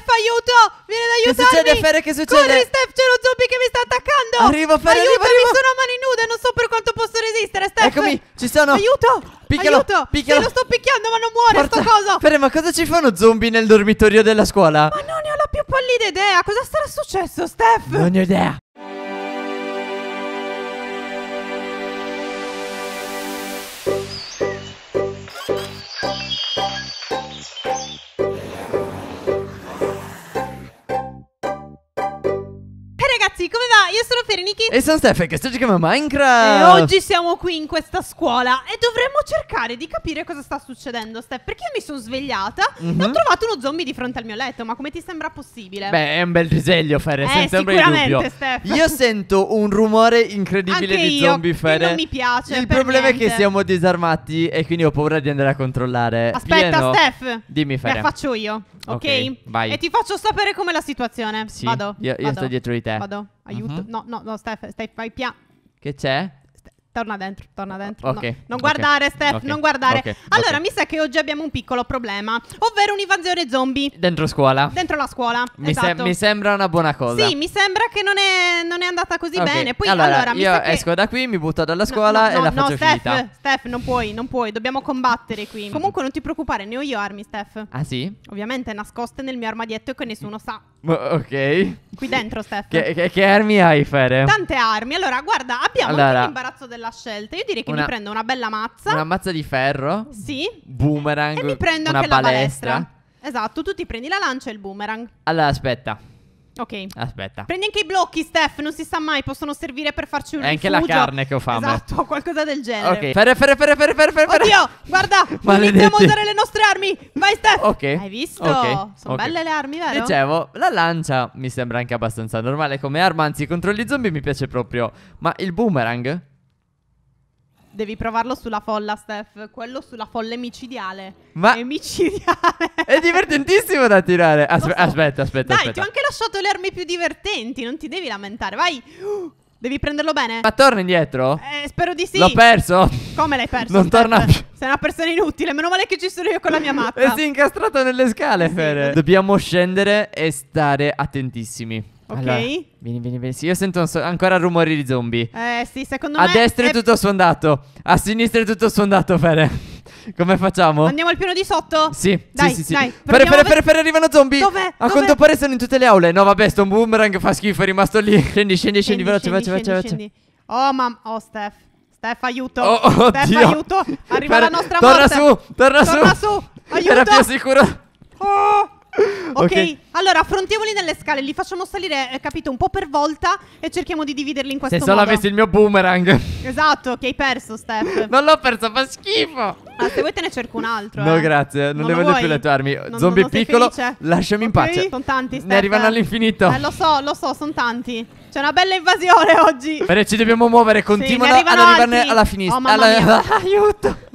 Steph, aiuto! Vieni ad aiutarmi! Che succede, Fere? Che succede? Corri, Steph, c'è lo zombie che mi sta attaccando! Arrivo, Fere, aiuto, arrivo, arrivo! sono a mani nude, non so per quanto posso resistere, Steph! Eccomi, ci sono! Aiuto! Picchialo, aiuto! Picchialo. Sì, lo sto picchiando, ma non muore Porta. sto coso! Fere, ma cosa ci fanno zombie nel dormitorio della scuola? Ma non ne ho la più pallida idea! Cosa sarà successo, Steph? Non ne ho idea! jest sono E sono Steph e sto ci a Minecraft E oggi siamo qui in questa scuola E dovremmo cercare di capire cosa sta succedendo Steph Perché io mi sono svegliata mm-hmm. E ho mhm. trovato uno zombie di fronte al mio letto Ma come ti sembra possibile? Beh è un bel risveglio Fede eh, senza sicuramente Steph Io sento un rumore incredibile Anche di io, zombie Fede non mi piace Il problema niente. è che siamo disarmati E quindi ho paura di andare a controllare Aspetta Pieno. Steph Dimmi Fede La faccio io Ok, okay vai. E ti faccio sapere com'è la situazione sì, Vado Io, io vado. sto dietro di te Vado Aiuto uh-huh. No no no, no, stai, stai fai piano. Che c'è? Torna dentro, torna dentro. Okay. No. Non guardare, okay. Steph, okay. non guardare. Allora, mi sa che oggi abbiamo un piccolo problema, ovvero un'invasione zombie. Dentro scuola. Dentro la scuola. Mi, esatto. se- mi sembra una buona cosa. Sì, mi sembra che non è, non è andata così bene. Poi, allora, allora io che... esco da qui, mi butto dalla scuola no, no, e la faccio Steph, finita. Steph, non puoi, non puoi, dobbiamo combattere qui. Comunque, non ti preoccupare, ne ho io armi, Steph. Ah, sì? Ovviamente nascoste nel mio armadietto e che nessuno sa. ok. Qui dentro, Steph. Che, che, che armi hai, Fere? Tante armi. Allora, guarda, abbiamo allora. l'imbarazzo della bella scelta. Io direi che una, mi prendo una bella mazza. Una mazza di ferro. Sì. Boomerang. E mi prendo anche palestra. la palestra. Esatto, tu ti prendi la lancia e il boomerang. Allora, aspetta. Ok. Aspetta. Prendi anche i blocchi, Steph. Non si sa mai, possono servire per farci un È rifugio. anche la carne che ho fame. Esatto, qualcosa del genere. Ok. Ferre, ferre, ferre, ferre, ferre, ferre. Oddio, guarda, iniziamo a usare le nostre armi. Vai, Steph. Ok. Hai visto? Okay. Sono okay. belle le armi, vero? Dicevo, la lancia mi sembra anche abbastanza normale come arma. Anzi, contro gli zombie mi piace proprio. Ma il boomerang? Devi provarlo sulla folla, Steph. Quello sulla folla è micidiale. Ma è micidiale. È divertentissimo da tirare. Aspe- so. Aspetta, aspetta. Dai, aspetta. ti ho anche lasciato le armi più divertenti. Non ti devi lamentare. Vai. devi prenderlo bene. Ma torna indietro? Eh, spero di sì. L'ho perso. Come l'hai perso? Non Steph? torna più. Sei una persona inutile. Meno male che ci sono io con la mia mappa. e si è incastrato nelle scale, eh sì. Fere. Dobbiamo scendere e stare attentissimi. Ok. Allora, vieni, vieni, vieni. Sì, io sento so- ancora rumori di zombie. Eh, sì, secondo a me. A destra è, tutto sfondato. A sinistra è tutto sfondato, Fere. Come facciamo? Andiamo al piano di sotto? Sì, dai, sì, sì. sì. Dai, Fere, Fere, Fere, Fere, arrivano zombie. Dove? A Dov'è? quanto pare sono in tutte le aule. No, vabbè, sto un boomerang fa schifo, è rimasto lì. Scendi, scendi, scendi, veloce, veloce, veloce. Scendi. Oh, mamma, oh, Steph. Steph, aiuto. Oh, oh, Steph, Dio. aiuto. Arriva Fere, la nostra torna morte. Torna su, torna, torna su. su. Aiuto. Era più sicuro. Oh. Okay. ok, allora affrontiamoli nelle scale, li facciamo salire, eh, capito, un po' per volta e cerchiamo di dividerli in questo Se modo. Se solo avessi il mio boomerang. Esatto, che hai perso, Steph. non l'ho perso, fa schifo. Ah, se vuoi te ne cerco un altro. No, eh. grazie, non, non ne voglio vuoi? più le tue armi. Non, Zombie non piccolo, lasciami okay. in pace. Sono tanti, Steph. Ne arrivano all'infinito. Eh, lo so, lo so, sono tanti. C'è una bella invasione oggi. Però ci dobbiamo muovere, continuano sì, ad arrivarne alla finestra. Oh, alla... Aiuto.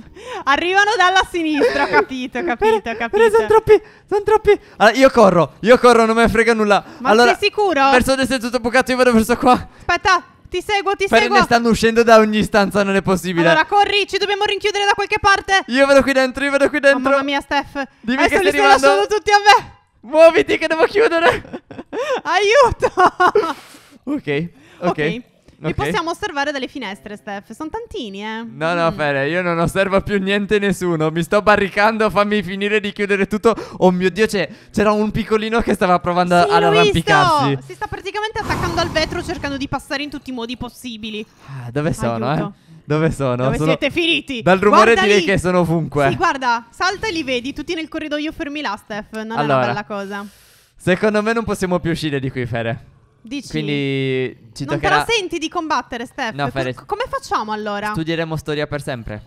Arrivano dalla sinistra, capito, capito, capito. Però sono troppi, sono troppi. Allora, io corro, io corro, non me ne frega nulla. Ma allora, sei sicuro? Verso destra è tutto bucato, io vado verso qua. Aspetta, ti seguo, ti Però seguo. ne stanno uscendo da ogni stanza, non è possibile. Allora, corri, ci dobbiamo rinchiudere da qualche parte. Io vado qui dentro, io vado qui oh, dentro. Oh, mamma mia, Steph. Dimmi Adesso che li stai lasciando tutti a me. Muoviti che devo chiudere. Aiuto. ok. Ok. okay. Li okay. possiamo osservare dalle finestre, Steph. Sono tantini, eh. No, no, mm. Fede, io non osservo più niente nessuno. Mi sto barricando, fammi finire di chiudere tutto. Oh mio Dio, c'era un piccolino che stava provando sì, ad arrampicarsi. Visto. Si sta praticamente attaccando al vetro cercando di passare in tutti i modi possibili. Ah, dove sono, Aiuto. eh? Dove sono? Dove sono... siete finiti? Dal rumore guarda direi lì. che sono ovunque. Sì, guarda, salta e li vedi tutti nel corridoio fermi là, Steph. Non allora, è una bella cosa. Secondo me non possiamo più uscire di qui, Fede. Dici? Quindi ci non toccherà... te la senti di combattere, Steph? No, Fere... Come facciamo allora? Studieremo storia per sempre.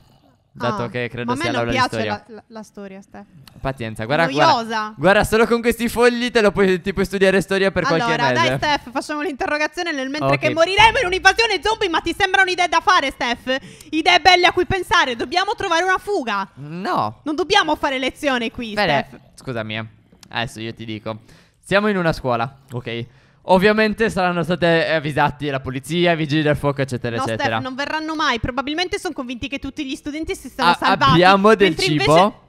Dato ah, che credo sia l'aula storia. a me piace la, la, storia, Steph. Pazienza, guarda, Noiosa. Guarda, guarda, solo con questi fogli te lo puoi, ti puoi studiare storia per allora, qualche mese. Allora, dai Steph, facciamo l'interrogazione nel mentre okay. che moriremo in un'invasione zombie, ma ti sembra un'idea da fare, Steph? Idee belle a cui pensare, dobbiamo trovare una fuga. No. Non dobbiamo fare lezione qui, Bene, Steph. Scusami, eh. adesso io ti dico. Siamo in una scuola, ok? Ovviamente saranno state avvisati la polizia, i vigili del fuoco, eccetera, no, eccetera. Steph, non verranno mai. Probabilmente sono convinti che tutti gli studenti si siano ah, salvati. Abbiamo del cibo.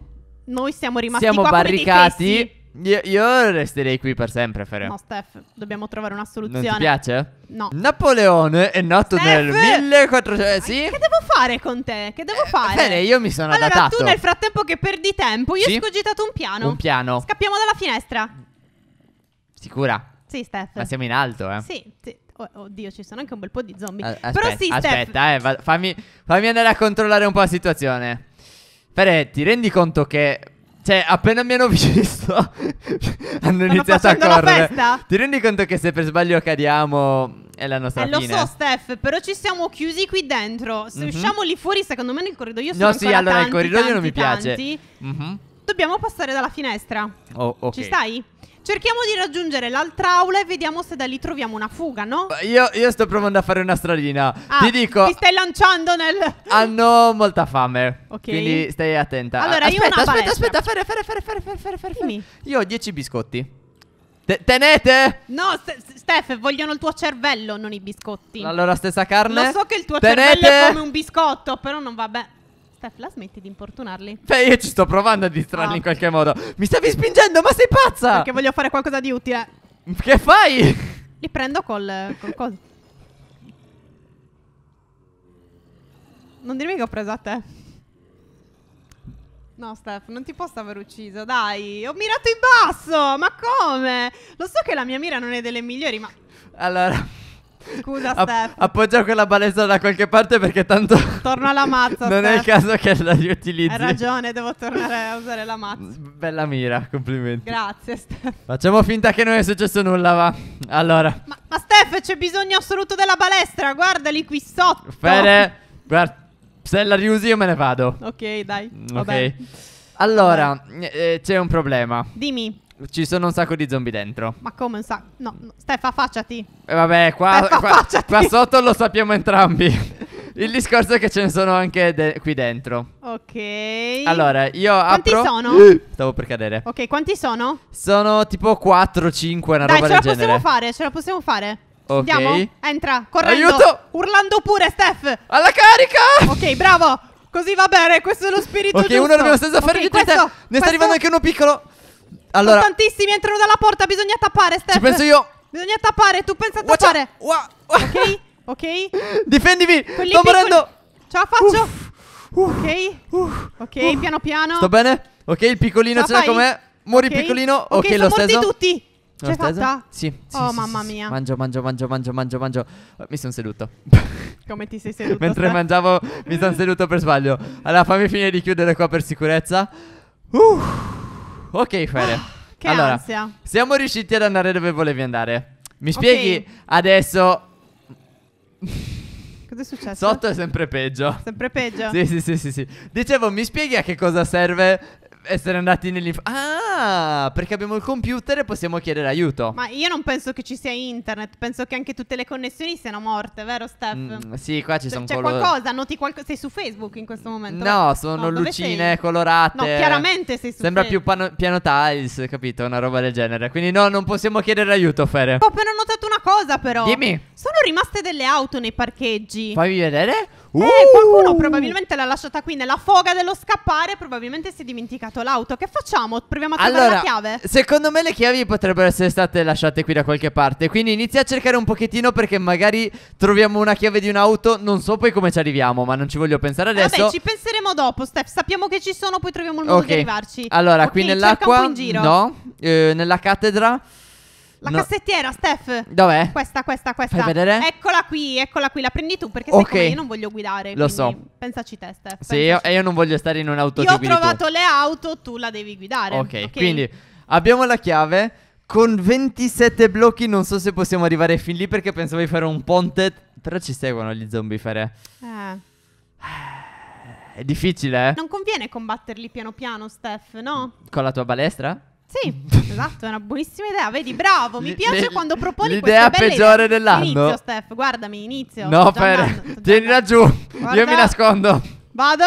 Noi siamo rimasti siamo qua barricati. Io, io, resterei qui per sempre, Fere. No, Steph, dobbiamo trovare una soluzione. Non ti piace? No. Napoleone è nato Steph! nel 1400. Eh, sì? Che devo fare con te? Che devo eh, fare? Bene, io mi sono allora, adattato. Ma tu nel frattempo che perdi tempo, io sì? ho scogitato un piano. Un piano. Scappiamo dalla finestra. Sicura? Sì, Steph. Ma siamo in alto, eh? Sì, sì. oddio, ci sono anche un bel po' di zombie. aspetta, Però sì, Steph. Aspetta, eh, va- fammi, fammi andare a controllare un po' la situazione. Fere, ti rendi conto che cioè, appena mi hanno visto, hanno iniziato a correre. Ti rendi conto che se per sbaglio cadiamo è la nostra eh, fine? Lo so, Steph, però ci siamo chiusi qui dentro. Se mm-hmm. usciamo lì fuori, secondo me nel corridoio sono No, sì, allora tanti, il corridoio tanti, non mi piace. mm-hmm. Dobbiamo passare dalla finestra. Oh, okay. Ci stai? Cerchiamo di raggiungere l'altra aula e vediamo se da lì troviamo una fuga, no? Io, io sto provando a fare una stradina. Ah, ti dico. Ti stai lanciando nel. Hanno molta fame. Ok. Quindi stai attenta. Allora, aspetta, io una aspetta, aspetta, aspetta, fare, fare, fare, fare, fare, fare, fare. Dimmi. Io ho 10 biscotti. Te tenete! No, Steph, vogliono il tuo cervello, non i biscotti. Allora, stessa carne. Lo so che il tuo tenete. cervello è come un biscotto, però non va bene. Steph, la smetti di importunarli? Beh, io ci sto provando a distrarli ah. in qualche modo. Mi stavi spingendo, ma sei pazza! Perché voglio fare qualcosa di utile. Che fai? Li prendo col, col coso. Non dirmi che ho preso a te. No, Steph, non ti posso aver ucciso, dai. Ho mirato in basso, ma come? Lo so che la mia mira non è delle migliori, ma... Allora... Scusa, App- Steph. Appoggia quella balestra da qualche parte perché tanto. Torno alla mazza. non Steph. è il caso che la riutilizzi. Hai ragione, devo tornare a usare la mazza. Bella mira, complimenti. Grazie, Steph. Facciamo finta che non è successo nulla, va. Allora. Ma, ma Steph, c'è bisogno assoluto della balestra. Guardali qui sotto. Fede, guarda. Se la riusi, io me ne vado. Ok, dai. Ok. Vabbè. Allora, Vabbè. Eh, c'è un problema. Dimmi. Ci sono un sacco di zombie dentro. Ma come un sacco? No, no. Steffa, affacciati. E eh, vabbè, qua, Steffa, qua, qua, sotto lo sappiamo entrambi. Il discorso è che ce ne sono anche de qui dentro. Ok. Allora, io apro. Quanti sono? Eh. Stavo per cadere. Ok, quanti sono? Sono tipo 4, 5, una Dai, roba del genere. ce la possiamo fare, ce la possiamo fare. Ok. Andiamo? Entra, correndo. Aiuto! Urlando pure, Steph. Alla carica! Ok, bravo. Così va bene, questo è lo spirito okay, giusto. Ok, uno dobbiamo senza okay, fare di questo, Ne questo... sta arrivando anche uno piccolo. Allora, tantissimi, entrano dalla porta, bisogna tappare, Steph. Ci penso io. Bisogna tappare, tu pensa a Watch tappare. Out. Ok? Ok? Difendimi! Quelli Sto morendo! Ce la faccio! Uff, ok? Uff, ok, uff. piano piano. Sto bene? Ok, il piccolino ce l'ha con me. Muori okay. piccolino. Ok, okay lo stesso. morti tutti. C'è fatta? Sì, sì. Oh, sì, mamma mia. Mangio, mangio, mangio, mangio, mangio, mangio. Mi sono seduto. Come ti sei seduto? Mentre sta? mangiavo mi sono seduto per sbaglio. Allora, fammi finire di chiudere qua per sicurezza. Uff ok Fede. Ah, che allora, ansia. Siamo riusciti ad andare dove volevi andare. Mi spieghi okay. adesso... è successo? Sotto è sempre peggio. Sempre peggio? sì, sì, sì, sì, sì. Dicevo, mi spieghi a che cosa serve essere andati nell'inf... Ah, perché abbiamo il computer e possiamo chiedere aiuto. Ma io non penso che ci sia internet, penso che anche tutte le connessioni siano morte, vero Steph? Mm, sì, qua ci cioè, sono C'è qualcosa, noti qualcosa? Sei su Facebook in questo momento? No, sono no, lucine colorate. No, chiaramente sei su Sembra Facebook. più pano- piano tiles, capito? Una roba del genere. Quindi no, non possiamo chiedere aiuto, Fere. Ho appena notato una cosa però. Dimmi. Sono rimaste delle auto nei parcheggi. Fammi vedere. Eh, uh! Eh, qualcuno probabilmente l'ha lasciata qui nella foga dello scappare. Probabilmente si è dimenticato l'auto. Che facciamo? Proviamo a trovare allora, la chiave. Secondo me le chiavi potrebbero essere state lasciate qui da qualche parte. Quindi inizia a cercare un pochettino perché magari troviamo una chiave di un'auto. Non so poi come ci arriviamo, ma non ci voglio pensare adesso. Vabbè, ci penseremo dopo, Steph. Sappiamo che ci sono, poi troviamo il modo okay. di arrivarci. Allora, okay, qui nell'acqua. No, eh, nella cattedra. La no. cassettiera, Steph. Dov'è? Questa, questa, questa. Fai vedere? Eccola qui, eccola qui. La prendi tu perché okay. siccome io non voglio guidare. Lo so. Pensaci te, Steph. Sì, io, e io non voglio stare in un'auto Io ho trovato tu. le auto, tu la devi guidare. Ok, okay? quindi abbiamo la chiave. Con 27 blocchi non so se possiamo arrivare fin lì perché pensavo di fare un ponte. Però ci seguono gli zombifere. Eh. È difficile, eh? Non conviene combatterli piano piano, Steph, no? Con la tua balestra? Sì, esatto, è una buonissima idea. Vedi, bravo, mi piace le, quando proponi l'idea peggiore dell'anno. Inizio, Steph, guardami, inizio. No, per... andando, tienila giù. Guarda. Io mi nascondo. Vado.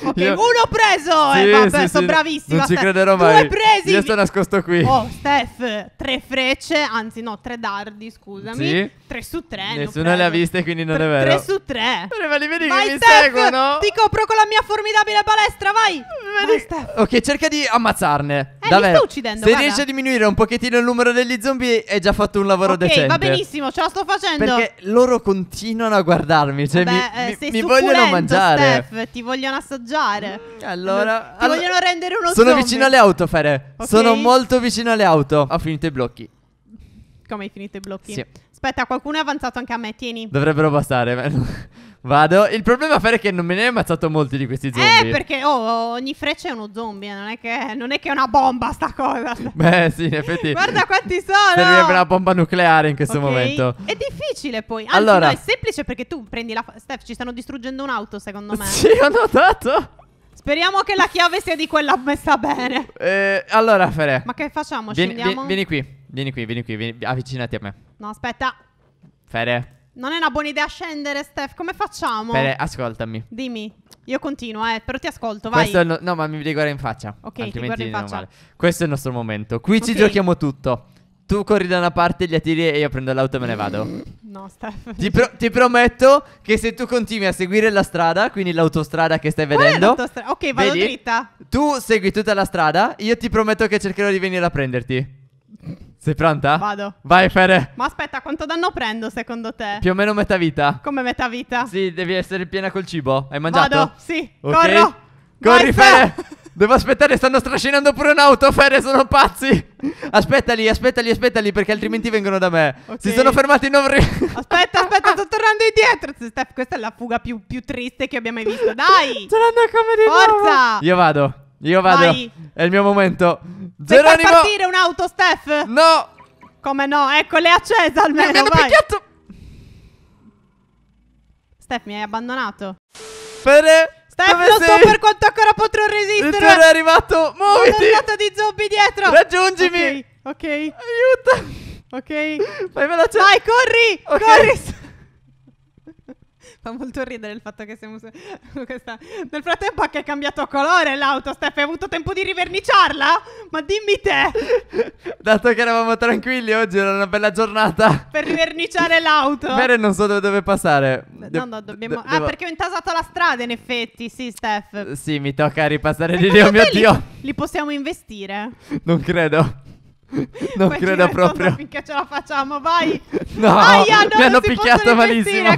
Ok, io... uno preso! Eh, sì, eh, vabbè, sì, sono sì. bravissima. Non ci crederò mai. Due presi! Io sto nascosto qui. Oh, Steph, tre frecce, anzi no, tre dardi, scusami. Sì. Tre su tre. Nessuno le ha viste, quindi non tre, è vero. Tre su tre. Però li vedi vai, che mi Steph, seguono. Ti copro con la mia formidabile palestra, vai! Vai, Ok, cerca di ammazzarne. Eh, Davvero. sto uccidendo, Se guarda. riesci a diminuire un pochettino il numero degli zombie, hai già fatto un lavoro okay, decente. va benissimo, ce la sto facendo. Perché loro continuano a guardarmi, cioè Vabbè, mi, eh, mi, mi vogliono mangiare. Steph, ti vogliono assaggiare appoggiare. Mm, allora, Ti allora, vogliono rendere uno Sono zombie. vicino alle auto, Fere. Ok. Sono molto vicino alle auto. Ho finito i blocchi. Come hai finito i blocchi? Sì. Aspetta, qualcuno è avanzato anche a me, tieni. Dovrebbero bastare. Vado. Il problema, Fer, è che non me ne hai ammazzato molti di questi zombie. Eh, perché oh, oh ogni freccia è uno zombie. Non è, che, non è, che, è una bomba, sta cosa. Beh, sì, in effetti. Guarda quanti sono. Servirebbe una bomba nucleare in questo okay. momento. È difficile poi. Anzi, allora... no, è semplice perché tu prendi la. Steph, ci stanno distruggendo un'auto, secondo me. Sì, ho notato. Speriamo che la chiave sia di quella messa bene. Eh, allora, Fere. Ma che facciamo? Vieni, vieni, vieni qui, vieni qui, vieni qui, vieni, avvicinati a me. No, aspetta. Fere. Non è una buona idea scendere, Steph. Come facciamo? Bene, ascoltami. Dimmi. Io continuo, eh, però ti ascolto, vai. No-, no, ma mi devi in faccia. Ok, altrimenti ti in faccia. Male. Questo è il nostro momento. Qui okay. ci giochiamo tutto. Tu corri da una parte, gli attiri e io prendo l'auto e me ne vado. No, Steph. Ti, pro- ti prometto che se tu continui a seguire la strada, quindi l'autostrada che stai Qual vedendo. ok, vado vedi? dritta. Tu segui tutta la strada, io ti prometto che cercherò di venire a prenderti. Sei pronta? Vado. Vai, Fere. Ma aspetta, quanto danno prendo secondo te? Più o meno metà vita. Come metà vita? Sì, devi essere piena col cibo. Hai mangiato? Vado, sì. Ok. Corro. Corri, Vai, Fere. Devo aspettare, stanno strascinando pure un'auto, Fere, sono pazzi. Aspettali, aspettali, aspettali, perché altrimenti vengono da me. Okay. Si sono fermati in Novri. Aspetta, aspetta, sto tornando indietro. Steph, questa è la fuga più, più triste che abbia mai visto. Dai. Ce l'hanno come di Forza. Nuovo. Io vado. Io vado. Vai. È il mio momento. Zeronimo. Vuoi far partire un'auto, Steph? No. Come no? Ecco, l'è accesa almeno. Mi hanno picchiato. Steph, mi hai abbandonato. Fede. Steph, non sei? so per quanto ancora potrò resistere. Il tuo è arrivato. Muoviti. Sono di zombie dietro. Raggiungimi. Ok. okay. Aiuto. Ok. Vai veloce. Vai, corri. Okay. Corri fa molto ridere il fatto che siamo su questa... Nel frattempo che è cambiato colore l'auto, Steph, hai avuto tempo di riverniciarla? Ma dimmi te! Dato che eravamo tranquilli oggi, era una bella giornata. Per riverniciare l'auto. Bene, non so dove, dove passare. No, no, dobbiamo... De- ah, devo... perché ho intasato la strada, in effetti, sì, Steph. Sì, mi tocca ripassare eh, di lì, eh, oh mio li, Dio. Li possiamo investire? Non credo. non Poi credo proprio. Finché ce la facciamo, vai. No, Aia, no mi hanno picchiato malissimo.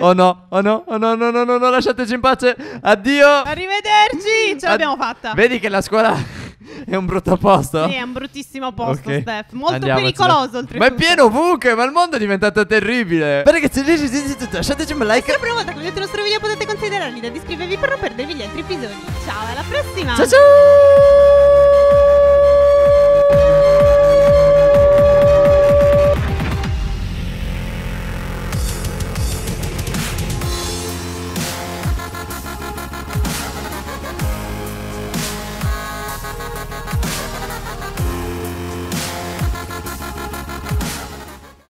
Oh no, oh no, oh no, no, no, no, no, lasciateci in pace. Addio. Arrivederci, ce l'abbiamo Ad... fatta. Vedi che la scuola... È un brutto posto? Sì, è un bruttissimo posto, okay. Steph. Molto Andiamocela. pericoloso, Ma è pieno ovunque, ma il mondo è diventato terribile. Beh, ragazzi, lasciateci un like. Se la volta che vedete il nostro video potete considerarli da iscrivervi per non perdervi gli altri episodi. Ciao, alla prossima. Ciao, ciao. Uhul!